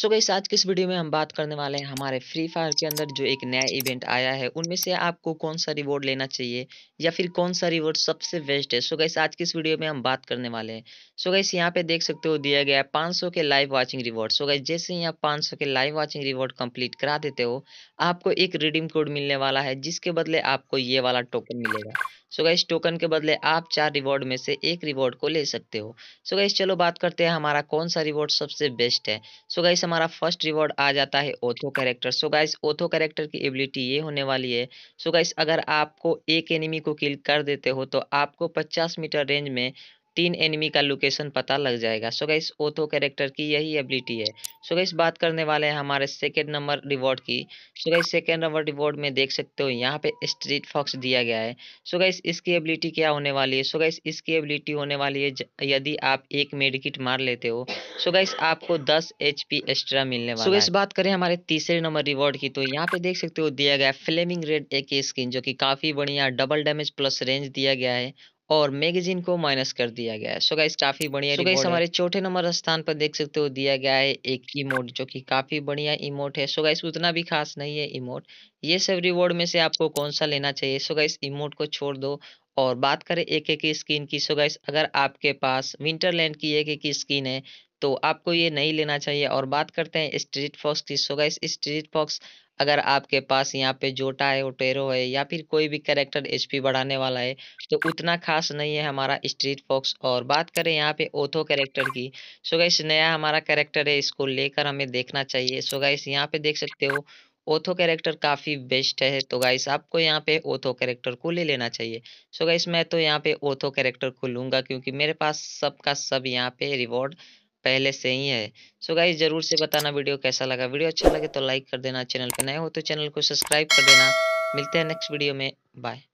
सो गई आज के इस वीडियो में हम बात करने वाले हैं हमारे फ्री फायर के अंदर जो एक नया इवेंट आया है उनमें से आपको कौन सा रिवॉर्ड लेना चाहिए या फिर कौन सा रिवॉर्ड सबसे बेस्ट है सो गई आज के इस वीडियो में हम बात करने वाले हैं सो गई यहाँ पे देख सकते हो दिया गया है पाँच के लाइव वॉचिंग रिवॉर्ड सो गई जैसे ही आप पाँच के लाइव वॉचिंग रिवॉर्ड कम्प्लीट करा देते हो आपको एक रिडीम कोड मिलने वाला है जिसके बदले आपको ये वाला टोकन मिलेगा सो गाइस टोकन के बदले आप चार रिवॉर्ड में से एक रिवॉर्ड को ले सकते हो सो गाइस चलो बात करते हैं हमारा कौन सा रिवॉर्ड सबसे बेस्ट है सो गाइस हमारा फर्स्ट रिवॉर्ड आ जाता है Otho character so guys Otho character की एबिलिटी ये होने वाली है सो गाइस अगर आपको एक एनिमी को किल कर देते हो तो आपको पचास मीटर रेंज में तीन एनिमी का लोकेशन पता लग जाएगा सो गाइस ओथो कैरेक्टर की यही एबिलिटी है सो गाइस बात करने वाले हैं हमारे सेकेंड नंबर रिवॉर्ड की so guys second number reward में देख सकते हो यहाँ पे स्ट्रीट फॉक्स दिया गया है सो गाइस इसकी एबिलिटी क्या होने वाली है सो गाइस इसकी एबिलिटी होने वाली है यदि आप एक मेडिकिट मार लेते हो सो गाइस आपको दस एच एक्स्ट्रा मिलने वाला सो गाइस बात करें हमारे तीसरे नंबर रिवॉर्ड की तो यहाँ पे देख सकते हो दिया गया फ्लेमिंग रेड ए स्किन जो की काफ़ी बढ़िया डबल डैमेज प्लस रेंज दिया गया है और मैगजीन को माइनस कर दिया गया है सो गाइस काफी बढ़िया सो गाइस हमारे चौथे नंबर स्थान पर देख सकते हो दिया गया है एक इमोट जो कि काफी बढ़िया इमोट है सो गाइस उतना भी खास नहीं है इमोट ये सब रिवॉर्ड में से आपको कौन सा लेना चाहिए सो गाइस इमोट को छोड़ दो और बात करें एक एक स्किन की सो गाइस अगर आपके पास विंटरलैंड की एक एक स्किन है तो आपको ये नहीं लेना चाहिए और बात करते हैं स्ट्रीट फॉक्स की सो गाइस स्ट्रीट फॉक्स अगर आपके पास यहाँ पे जोटा है ओटेरो है या फिर कोई भी कैरेक्टर एचपी बढ़ाने वाला है तो उतना खास नहीं है हमारा स्ट्रीट फॉक्स और बात करें यहाँ पे ओथो कैरेक्टर की सो गाइस नया हमारा कैरेक्टर है इसको लेकर हमें देखना चाहिए सो गाइस यहाँ पे देख सकते हो ओथो कैरेक्टर काफ़ी बेस्ट है तो गाइस आपको यहाँ पे ओथो कैरेक्टर को ले लेना चाहिए सो गाइस मैं तो यहाँ पे ओथो कैरेक्टर को लूँगा क्योंकि मेरे पास सबका सब यहाँ पे रिवॉर्ड पहले से ही है सो गाइज जरूर से बताना वीडियो कैसा लगा वीडियो अच्छा लगे तो लाइक कर देना चैनल पर नए हो तो चैनल को सब्सक्राइब कर देना मिलते हैं नेक्स्ट वीडियो में बाय